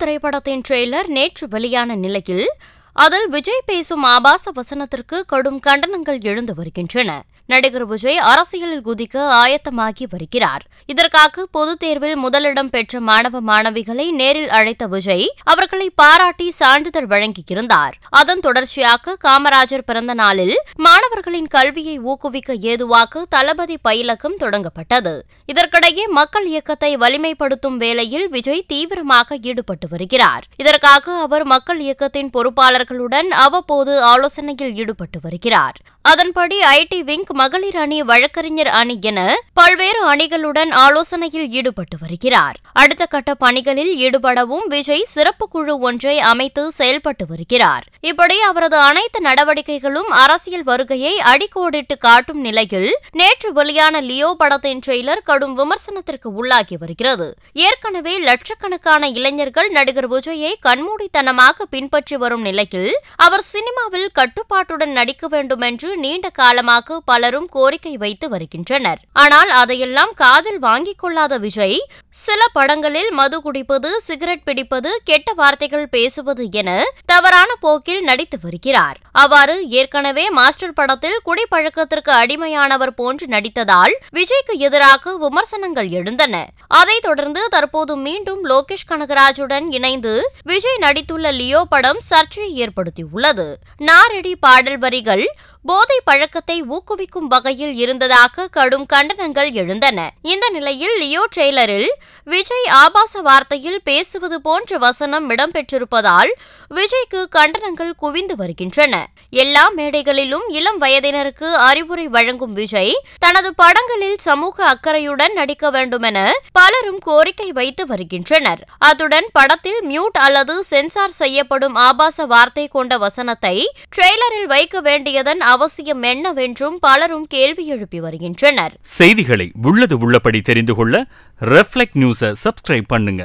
திரைப்படத்தின் ட்ரெய்லர் நேற்று வெளியான நிலையில் அதில் விஜய் பேசும் ஆபாச வசனத்திற்கு கடும் கண்டனங்கள் எழுந்து வருகின்றன நடிகர் விஜய் அரசியலில் குதிக்க ஆயத்தமாகி வருகிறார் இதற்காக பொதுத் தேர்வில் முதலிடம் பெற்ற மாணவ மாணவிகளை நேரில் அழைத்த விஜய் அவர்களை பாராட்டி சான்றிதழ் வழங்கியிருந்தார் அதன் தொடர்ச்சியாக காமராஜர் பிறந்த நாளில் மாணவர்களின் கல்வியை ஊக்குவிக்க ஏதுவாக தளபதி பயிலக்கம் தொடங்கப்பட்டது இதற்கிடையே மக்கள் இயக்கத்தை வலிமைப்படுத்தும் வேளையில் விஜய் தீவிரமாக ஈடுபட்டு வருகிறார் இதற்காக அவர் மக்கள் இயக்கத்தின் பொறுப்பாளர்களுடன் அவ்வப்போது ஆலோசனையில் ஈடுபட்டு வருகிறார் அதன்படி ஐடி விங்க் மகளிர் அணி வழக்கறிஞர் அணி என பல்வேறு அணிகளுடன் ஆலோசனையில் ஈடுபட்டு வருகிறார் அடுத்த கட்ட பணிகளில் ஈடுபடவும் விஜய் சிறப்பு குழு ஒன்றை அமைத்து செயல்பட்டு வருகிறார் இப்படி அவரது அனைத்து நடவடிக்கைகளும் அரசியல் வருகையை அடிக்கோடிட்டு காட்டும் நிலையில் நேற்று வெளியான லியோ படத்தின் ட்ரெய்லர் கடும் விமர்சனத்திற்கு உள்ளாகி வருகிறது ஏற்கனவே லட்சக்கணக்கான இளைஞர்கள் நடிகர் விஜயை கண்மூடித்தனமாக பின்பற்றி வரும் நிலையில் அவர் சினிமாவில் கட்டுப்பாட்டுடன் நடிக்க வேண்டும் என்று நீண்ட காலமாக பல பலரும் கோரிக்கை வைத்து வருகின்றனர் ஆனால் அதையெல்லாம் காதில் வாங்கிக் கொள்ளாத விஜய் சில படங்களில் மது குடிப்பது சிகரெட் பிடிப்பது கெட்ட வார்த்தைகள் பேசுவது என தவறான போக்கில் நடித்து வருகிறார் அவ்வாறு ஏற்கனவே மாஸ்டர் படத்தில் குடிப்பழக்கத்திற்கு அடிமையானவர் போன்று நடித்ததால் விஜய்க்கு எதிராக விமர்சனங்கள் எழுந்தன அதைத் தொடர்ந்து தற்போது மீண்டும் லோகேஷ் கனகராஜுடன் இணைந்து விஜய் நடித்துள்ள லியோ படம் சர்ச்சையை ஏற்படுத்தியுள்ளது நாரடி பாடல் வரிகள் போதை பழக்கத்தை ஊக்குவிக்கும் வகையில் இருந்ததாக கடும் கண்டனங்கள் எழுந்தன இந்த நிலையில் லியோ ட்ரெய்லரில் விஜய் ஆபாச வார்த்தையில் பேசுவது போன்ற வசனம் இடம்பெற்றிருப்பதால் விஜய்க்கு கண்டனங்கள் குவிந்து வருகின்றன எல்லா மேடைகளிலும் இளம் வயதினருக்கு அறிவுரை வழங்கும் விஜய் தனது படங்களில் சமூக அக்கறையுடன் நடிக்க வேண்டும் என பலரும் கோரிக்கை வைத்து வருகின்றனர் அத்துடன் படத்தில் மியூட் அல்லது சென்சார் செய்யப்படும் ஆபாச வார்த்தை கொண்ட வசனத்தை ட்ரெய்லரில் வைக்க வேண்டியதன் அவசியம் என்னவென்றும் பலரும் கேள்வி எழுப்பி வருகின்றனர் செய்திகளை உள்ளது உள்ளபடி தெரிந்து கொள்ள டெக் நியூஸை சப்ஸ்கிரைப் பண்ணுங்க